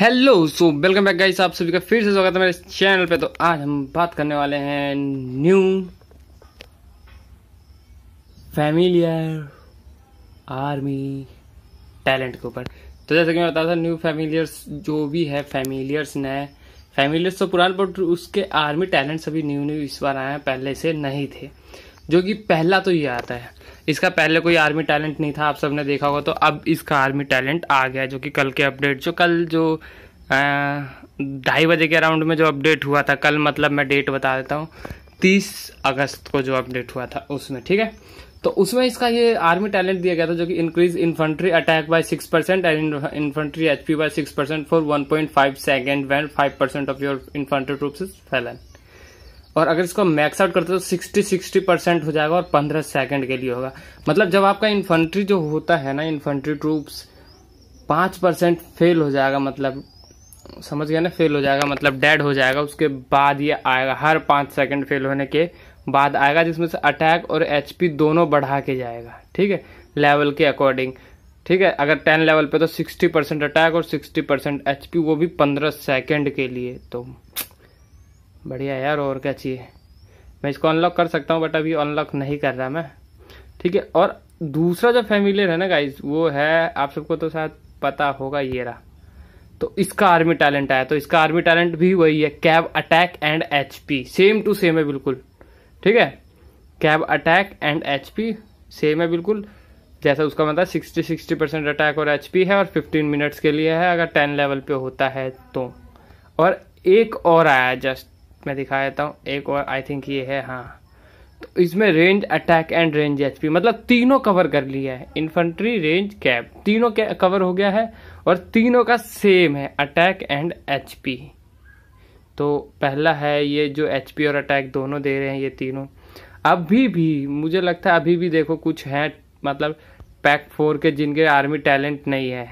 hello so welcome back guys आप सभी का फिर से स्वागत है मेरे चैनल पे तो आज हम बात करने वाले हैं न्यू फैमिलियर आर्मी टैलेंट के ऊपर तो जैसे कि मैं बता था न्यू फैमिलियर्स जो भी है फैमिलियर्स नए फैमिलियर्स तो पुराने बट उसके आर्मी टैलेंट सभी न्यू न्यू इस बार आए हैं पहले से नहीं थे जो कि पहला तो ये आता है इसका पहले कोई आर्मी टैलेंट नहीं था आप सबने देखा होगा तो अब इसका आर्मी टैलेंट आ गया जो कि कल के अपडेट जो कल जो ढाई बजे के अराउंड में जो अपडेट हुआ था कल मतलब मैं डेट बता देता हूँ तीस अगस्त को जो अपडेट हुआ था उसमें ठीक है तो उसमें इसका ये आर्मी टैलेंट दिया गया था जो कि increase infantry attack by six percent and infantry HP by six percent for one point five second when five percent of your infantry troops fallen और अगर इसको मैक्स आउट करते हो तो सिक्सटी सिक्सटी परसेंट हो जाएगा और पंद्रह सेकंड के लिए होगा मतलब जब आपका इन्फेंट्री जो होता है ना इन्फेंट्री ट्रूप्स पाँच परसेंट फेल हो जाएगा मतलब समझ गया ना फेल हो जाएगा मतलब डेड हो जाएगा उसके बाद ये आएगा हर पाँच सेकंड फेल होने के बाद आएगा जिसमें से अटैक और एच दोनों बढ़ा के जाएगा ठीक है लेवल के अकॉर्डिंग ठीक है अगर टेन लेवल पर तो सिक्सटी परसेंट अटैक और सिक्सटी परसेंट एच वो भी पंद्रह सेकेंड के लिए तो बढ़िया यार और क्या चाहिए मैं इसको अनलॉक कर सकता हूँ बट अभी अनलॉक नहीं कर रहा मैं ठीक है और दूसरा जो फैमिलियर है ना गाइज वो है आप सबको तो शायद पता होगा ये रहा तो इसका आर्मी टैलेंट आया तो इसका आर्मी टैलेंट भी वही है cav attack and HP same to same है बिल्कुल ठीक है cav attack and HP same है बिल्कुल जैसा उसका मतलब सिक्सटी सिक्सटी परसेंट अटैक और एचपी है और फिफ्टीन मिनट्स के लिए है अगर टेन लेवल पे होता है तो और एक और आया जस्ट मैं दिखा देता हूँ एक और आई थिंक ये है हाँ तो इसमें range attack and range HP मतलब तीनों कवर कर लिया है इन्फेंट्री रेंज कैप तीनों के कवर हो गया है और तीनों का सेम है अटैक एंड एचपी तो पहला है ये जो एचपी और अटैक दोनों दे रहे हैं ये तीनों अभी भी मुझे लगता है अभी भी देखो कुछ हैं मतलब पैक फोर के जिनके आर्मी टैलेंट नहीं है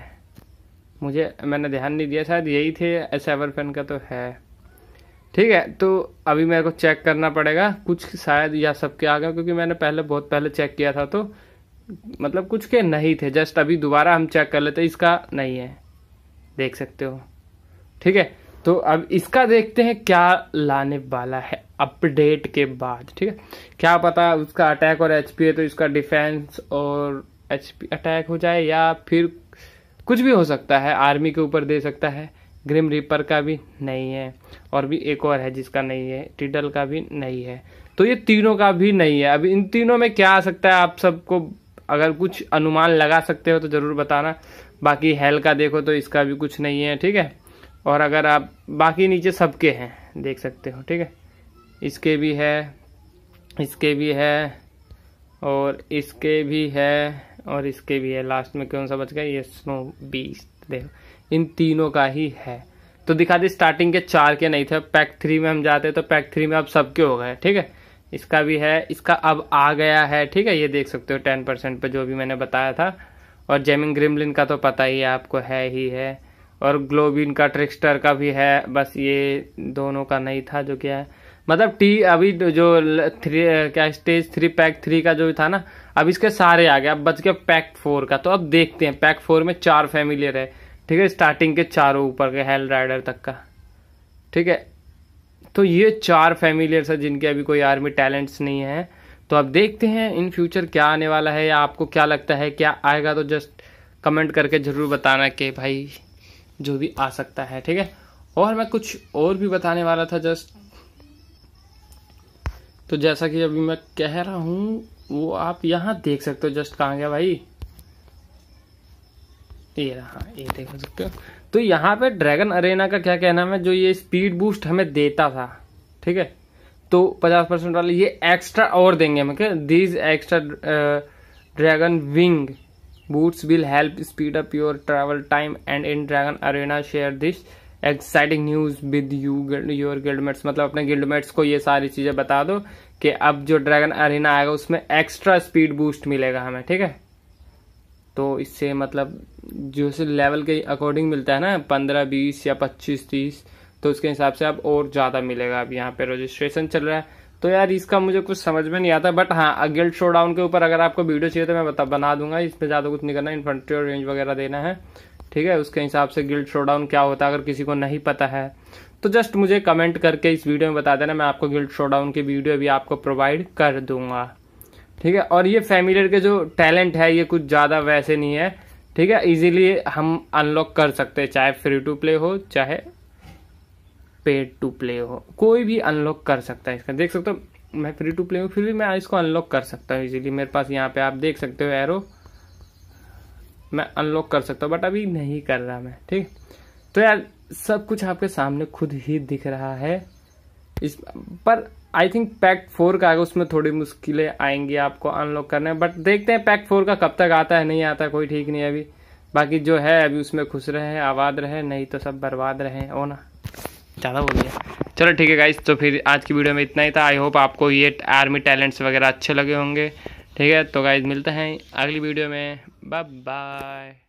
मुझे मैंने ध्यान नहीं दिया शायद यही थे सेवर फैन का तो है ठीक है तो अभी मेरे को चेक करना पड़ेगा कुछ शायद सब सबके आ गए क्योंकि मैंने पहले बहुत पहले चेक किया था तो मतलब कुछ के नहीं थे जस्ट अभी दोबारा हम चेक कर लेते इसका नहीं है देख सकते हो ठीक है तो अब इसका देखते हैं क्या लाने वाला है अपडेट के बाद ठीक है क्या पता उसका अटैक और एच है तो इसका डिफेंस और एच अटैक हो जाए या फिर कुछ भी हो सकता है आर्मी के ऊपर दे सकता है ग्रिम रीपर का भी नहीं है और भी एक और है जिसका नहीं है टिडल का भी नहीं है तो ये तीनों का भी नहीं है अब इन तीनों में क्या आ सकता है आप सबको अगर कुछ अनुमान लगा सकते हो तो ज़रूर बताना बाकी हेल का देखो तो इसका भी कुछ नहीं है ठीक है और अगर आप बाकी नीचे सबके हैं देख सकते हो ठीक है इसके भी है इसके भी है और इसके भी है और इसके भी है लास्ट में कौन सा बच गया ये स्नो बीस देखो इन तीनों का ही है तो दिखा दी स्टार्टिंग के चार के नहीं थे पैक थ्री में हम जाते तो पैक थ्री में अब सबके हो गए ठीक है इसका भी है इसका अब आ गया है ठीक है ये देख सकते हो टेन परसेंट पर जो भी मैंने बताया था और जेमिंग ग्रिमलिन का तो पता ही है आपको है ही है और ग्लोबिन का ट्रिक्स्टर का भी है बस ये दोनों का नहीं था जो मतलब क्या है मतलब टी अभी जो थ्री क्या स्टेज थ्री पैक थ्री का जो था ना अब इसके सारे आ गए अब बच गया पैक फोर का तो अब देखते हैं पैक फोर में चार फैमिलियर है ठीक है स्टार्टिंग के चारों ऊपर के हेल राइडर तक का ठीक है तो ये चार फैमिलियर्स है जिनके अभी कोई आर्मी टैलेंट्स नहीं है तो अब देखते हैं इन फ्यूचर क्या आने वाला है या आपको क्या लगता है क्या आएगा तो जस्ट कमेंट करके ज़रूर बताना कि भाई जो भी आ सकता है ठीक है और मैं कुछ और भी बताने वाला था जस्ट तो जैसा कि अभी मैं कह रहा हूँ वो आप यहां देख सकते हो जस्ट कहाँ गया भाई ये रहा ये देख सकते हो तो यहाँ पे ड्रैगन अरेना का क्या कहना है जो ये स्पीड बूस्ट हमें देता था ठीक है तो 50 परसेंट वाले ये एक्स्ट्रा और देंगे हमें these extra dragon wing boots will help speed up your travel time and in dragon arena share this exciting news with you your guildmates मतलब अपने गिल्डमेट्स को ये सारी चीज़ें बता दो कि अब जो ड्रैगन अरेना आएगा उसमें एक्स्ट्रा स्पीड बूस्ट मिलेगा हमें ठीक है तो इससे मतलब जो से लेवल के अकॉर्डिंग मिलता है ना पंद्रह बीस या पच्चीस तीस तो उसके हिसाब से आप और ज़्यादा मिलेगा अब यहाँ पे रजिस्ट्रेशन चल रहा है तो यार इसका मुझे कुछ समझ में नहीं आता बट हाँ गिल्ड शो डाउन के ऊपर अगर आपको वीडियो चाहिए तो मैं बता बना दूंगा इसमें ज़्यादा कुछ नहीं करना इन्फेंट्री और रेंज वगैरह देना है ठीक है उसके हिसाब से गिल्ड शो डाउन क्या होता है अगर किसी को नहीं पता है तो जस्ट मुझे कमेंट करके इस वीडियो में बता देना मैं आपको गिल्ड शो डाउन की वीडियो भी आपको प्रोवाइड कर दूंगा ठीक है और ये फेमिलियर के जो टैलेंट है ये कुछ ज़्यादा वैसे नहीं है ठीक है इजीली हम अनलॉक कर सकते हैं चाहे फ्री टू प्ले हो चाहे पेड टू प्ले हो कोई भी अनलॉक कर सकता है इसका देख सकते हो मैं फ्री टू प्ले हूँ फिर भी मैं इसको अनलॉक कर सकता हूँ इजीली मेरे पास यहाँ पे आप देख सकते हो एरो मैं अनलॉक कर सकता हूँ बट अभी नहीं कर रहा मैं ठीक तो यार सब कुछ आपके सामने खुद ही दिख रहा है इस पर आई थिंक पैक फोर का आएगा उसमें थोड़ी मुश्किलें आएंगी आपको अनलॉक करने बट देखते हैं पैक फोर का कब तक आता है नहीं आता कोई ठीक नहीं अभी बाकी जो है अभी उसमें खुश रहे आबाद रहे नहीं तो सब बर्बाद रहे ओ ना ज़्यादा बोल गया चलो ठीक है गाइज तो फिर आज की वीडियो में इतना ही था आई होप आपको ये आर्मी टैलेंट्स वगैरह अच्छे लगे होंगे ठीक है तो गाइज मिलते हैं अगली वीडियो में बाय बाय